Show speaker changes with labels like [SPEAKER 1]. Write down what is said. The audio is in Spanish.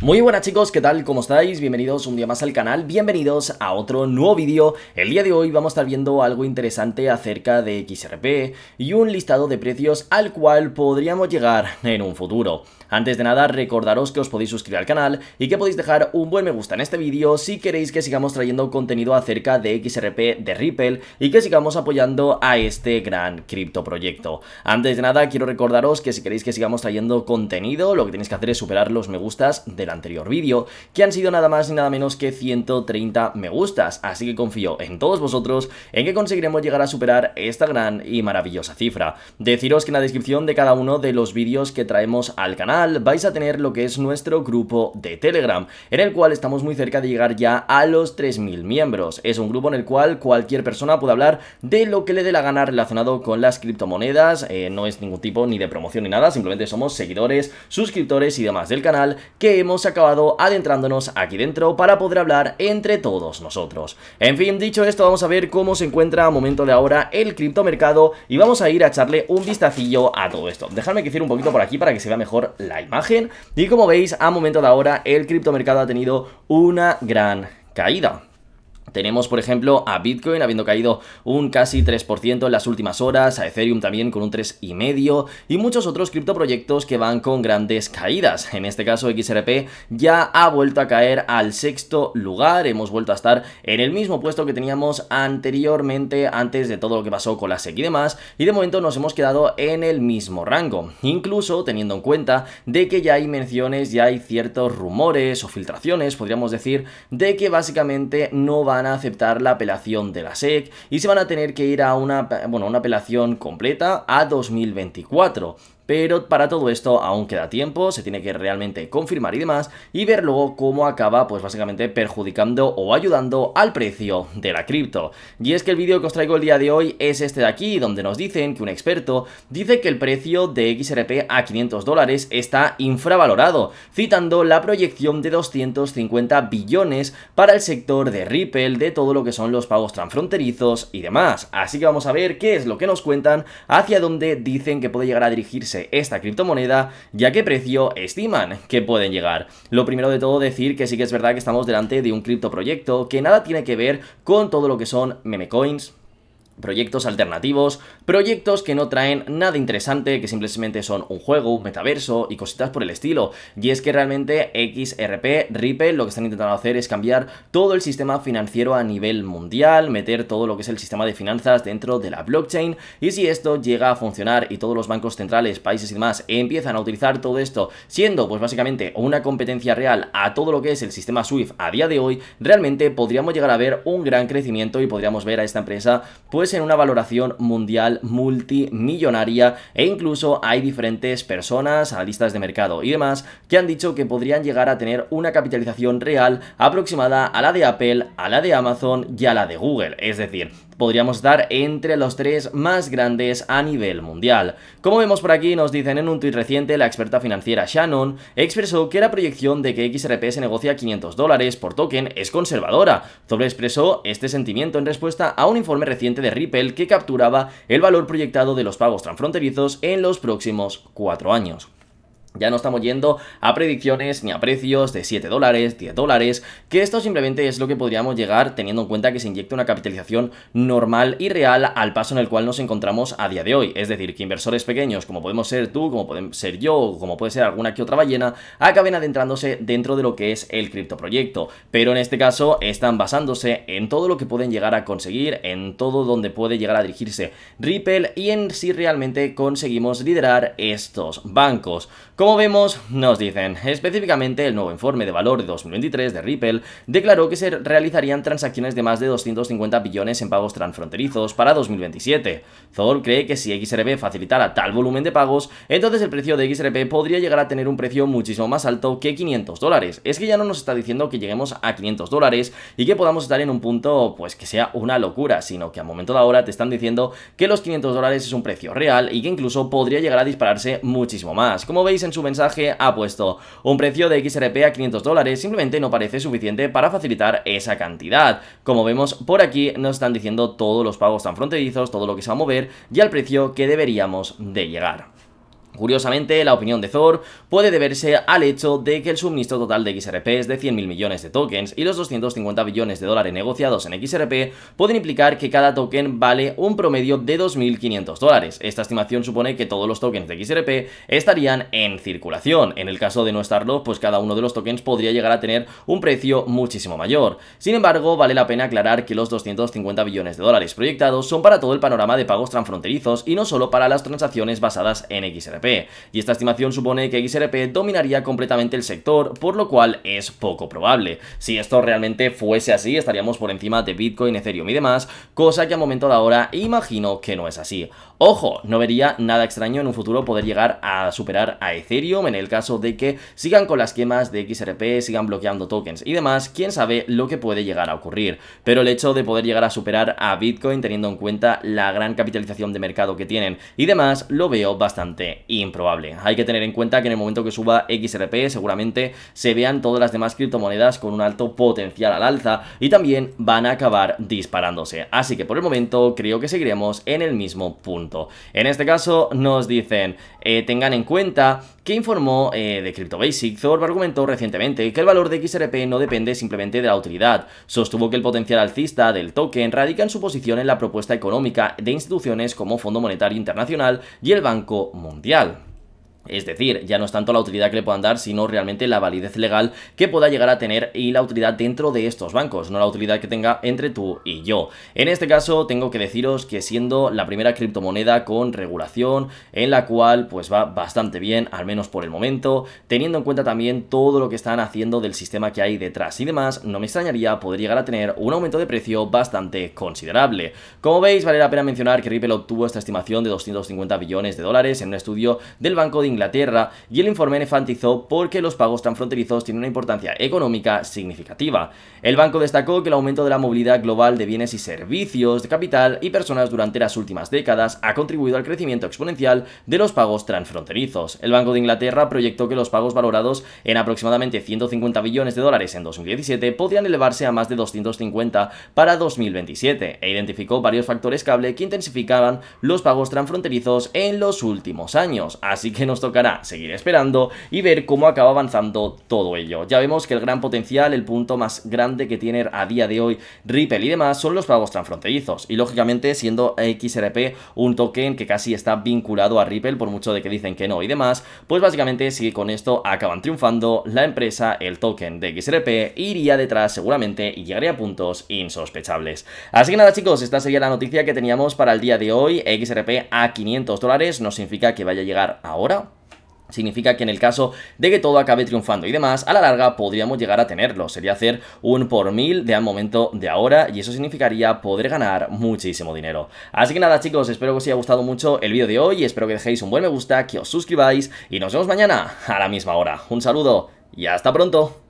[SPEAKER 1] Muy buenas chicos, ¿qué tal? ¿Cómo estáis? Bienvenidos un día más al canal, bienvenidos a otro nuevo vídeo. El día de hoy vamos a estar viendo algo interesante acerca de XRP y un listado de precios al cual podríamos llegar en un futuro. Antes de nada, recordaros que os podéis suscribir al canal y que podéis dejar un buen me gusta en este vídeo si queréis que sigamos trayendo contenido acerca de XRP de Ripple y que sigamos apoyando a este gran criptoproyecto. Antes de nada, quiero recordaros que si queréis que sigamos trayendo contenido, lo que tenéis que hacer es superar los me gustas del anterior vídeo, que han sido nada más y nada menos que 130 me gustas, así que confío en todos vosotros en que conseguiremos llegar a superar esta gran y maravillosa cifra. Deciros que en la descripción de cada uno de los vídeos que traemos al canal vais a tener lo que es nuestro grupo de Telegram, en el cual estamos muy cerca de llegar ya a los 3.000 miembros. Es un grupo en el cual cualquier persona puede hablar de lo que le dé la gana relacionado con las criptomonedas, eh, no es ningún tipo ni de promoción ni nada, simplemente somos seguidores, suscriptores y demás del canal que hemos acabado adentrándonos aquí dentro para poder hablar entre todos nosotros. En fin, dicho esto, vamos a ver cómo se encuentra a momento de ahora el criptomercado y vamos a ir a echarle un vistacillo a todo esto. Dejadme que hiciera un poquito por aquí para que se vea mejor la imagen. Y como veis, a momento de ahora, el criptomercado ha tenido una gran caída. Tenemos, por ejemplo, a Bitcoin habiendo caído un casi 3% en las últimas horas, a Ethereum también con un 3,5% y muchos otros criptoproyectos que van con grandes caídas. En este caso, XRP ya ha vuelto a caer al sexto lugar, hemos vuelto a estar en el mismo puesto que teníamos anteriormente, antes de todo lo que pasó con las SEC y demás, y de momento nos hemos quedado en el mismo rango. Incluso teniendo en cuenta de que ya hay menciones, ya hay ciertos rumores o filtraciones, podríamos decir, de que básicamente no va van a aceptar la apelación de la SEC y se van a tener que ir a una, una apelación completa a 2024 pero para todo esto aún queda tiempo, se tiene que realmente confirmar y demás, y ver luego cómo acaba pues básicamente perjudicando o ayudando al precio de la cripto. Y es que el vídeo que os traigo el día de hoy es este de aquí, donde nos dicen que un experto dice que el precio de XRP a 500 dólares está infravalorado, citando la proyección de 250 billones para el sector de Ripple, de todo lo que son los pagos transfronterizos y demás. Así que vamos a ver qué es lo que nos cuentan, hacia dónde dicen que puede llegar a dirigirse esta criptomoneda, ya que precio estiman que pueden llegar. Lo primero de todo decir que sí que es verdad que estamos delante de un criptoproyecto que nada tiene que ver con todo lo que son memecoins proyectos alternativos, proyectos que no traen nada interesante, que simplemente son un juego, un metaverso y cositas por el estilo. Y es que realmente XRP, Ripple, lo que están intentando hacer es cambiar todo el sistema financiero a nivel mundial, meter todo lo que es el sistema de finanzas dentro de la blockchain. Y si esto llega a funcionar y todos los bancos centrales, países y demás empiezan a utilizar todo esto, siendo pues básicamente una competencia real a todo lo que es el sistema SWIFT a día de hoy, realmente podríamos llegar a ver un gran crecimiento y podríamos ver a esta empresa pues pues, en una valoración mundial multimillonaria e incluso hay diferentes personas, analistas de mercado y demás, que han dicho que podrían llegar a tener una capitalización real aproximada a la de Apple, a la de Amazon y a la de Google. Es decir, podríamos dar entre los tres más grandes a nivel mundial. Como vemos por aquí, nos dicen en un tuit reciente, la experta financiera Shannon expresó que la proyección de que XRP se negocia 500 dólares por token es conservadora. Sobre expresó este sentimiento en respuesta a un informe reciente de Ripple que capturaba el valor proyectado de los pagos transfronterizos en los próximos cuatro años. Ya no estamos yendo a predicciones ni a precios de 7 dólares, 10 dólares, que esto simplemente es lo que podríamos llegar teniendo en cuenta que se inyecta una capitalización normal y real al paso en el cual nos encontramos a día de hoy. Es decir, que inversores pequeños, como podemos ser tú, como podemos ser yo, como puede ser alguna que otra ballena, acaben adentrándose dentro de lo que es el criptoproyecto. Pero en este caso están basándose en todo lo que pueden llegar a conseguir, en todo donde puede llegar a dirigirse Ripple y en si realmente conseguimos liderar estos bancos. Como vemos, nos dicen, específicamente el nuevo informe de valor de 2023 de Ripple declaró que se realizarían transacciones de más de 250 billones en pagos transfronterizos para 2027. Thor cree que si XRP facilitara tal volumen de pagos, entonces el precio de XRP podría llegar a tener un precio muchísimo más alto que 500 dólares. Es que ya no nos está diciendo que lleguemos a 500 dólares y que podamos estar en un punto pues que sea una locura, sino que a momento de ahora te están diciendo que los 500 dólares es un precio real y que incluso podría llegar a dispararse muchísimo más. Como veis en su mensaje ha puesto un precio de XRP a 500 dólares simplemente no parece suficiente para facilitar esa cantidad. Como vemos por aquí nos están diciendo todos los pagos tan fronterizos, todo lo que se va a mover y al precio que deberíamos de llegar. Curiosamente, la opinión de Thor puede deberse al hecho de que el suministro total de XRP es de 100.000 millones de tokens y los 250 billones de dólares negociados en XRP pueden implicar que cada token vale un promedio de 2.500 dólares. Esta estimación supone que todos los tokens de XRP estarían en circulación. En el caso de no estarlo, pues cada uno de los tokens podría llegar a tener un precio muchísimo mayor. Sin embargo, vale la pena aclarar que los 250 billones de dólares proyectados son para todo el panorama de pagos transfronterizos y no solo para las transacciones basadas en XRP y esta estimación supone que XRP dominaría completamente el sector, por lo cual es poco probable. Si esto realmente fuese así, estaríamos por encima de Bitcoin, Ethereum y demás, cosa que a momento de ahora imagino que no es así. Ojo, no vería nada extraño en un futuro poder llegar a superar a Ethereum en el caso de que sigan con las quemas de XRP, sigan bloqueando tokens y demás, quién sabe lo que puede llegar a ocurrir. Pero el hecho de poder llegar a superar a Bitcoin teniendo en cuenta la gran capitalización de mercado que tienen y demás, lo veo bastante improbable. Hay que tener en cuenta que en el momento que suba XRP seguramente se vean todas las demás criptomonedas con un alto potencial al alza y también van a acabar disparándose. Así que por el momento creo que seguiremos en el mismo punto. En este caso nos dicen, eh, tengan en cuenta que informó eh, de CryptoBasic, Thor argumentó recientemente que el valor de XRP no depende simplemente de la utilidad. Sostuvo que el potencial alcista del token radica en su posición en la propuesta económica de instituciones como Fondo Monetario Internacional y el Banco Mundial. Es decir, ya no es tanto la utilidad que le puedan dar, sino realmente la validez legal que pueda llegar a tener y la utilidad dentro de estos bancos, no la utilidad que tenga entre tú y yo. En este caso, tengo que deciros que siendo la primera criptomoneda con regulación, en la cual pues va bastante bien, al menos por el momento, teniendo en cuenta también todo lo que están haciendo del sistema que hay detrás y demás, no me extrañaría poder llegar a tener un aumento de precio bastante considerable. Como veis, vale la pena mencionar que Ripple obtuvo esta estimación de 250 billones de dólares en un estudio del Banco de Inglaterra Inglaterra y el informe enfatizó porque los pagos transfronterizos tienen una importancia económica significativa. El banco destacó que el aumento de la movilidad global de bienes y servicios, de capital y personas durante las últimas décadas ha contribuido al crecimiento exponencial de los pagos transfronterizos. El Banco de Inglaterra proyectó que los pagos valorados en aproximadamente 150 billones de dólares en 2017 podrían elevarse a más de 250 para 2027 e identificó varios factores cable que intensificaban los pagos transfronterizos en los últimos años. Así que nos tocará seguir esperando y ver cómo acaba avanzando todo ello. Ya vemos que el gran potencial, el punto más grande que tiene a día de hoy Ripple y demás son los pagos transfronterizos y lógicamente siendo XRP un token que casi está vinculado a Ripple por mucho de que dicen que no y demás, pues básicamente si con esto acaban triunfando, la empresa, el token de XRP iría detrás seguramente y llegaría a puntos insospechables. Así que nada chicos, esta sería la noticia que teníamos para el día de hoy, XRP a 500 dólares, no significa que vaya a llegar ahora, Significa que en el caso de que todo acabe triunfando y demás, a la larga podríamos llegar a tenerlo. Sería hacer un por mil de al momento de ahora y eso significaría poder ganar muchísimo dinero. Así que nada chicos, espero que os haya gustado mucho el vídeo de hoy. Espero que dejéis un buen me gusta, que os suscribáis y nos vemos mañana a la misma hora. Un saludo y hasta pronto.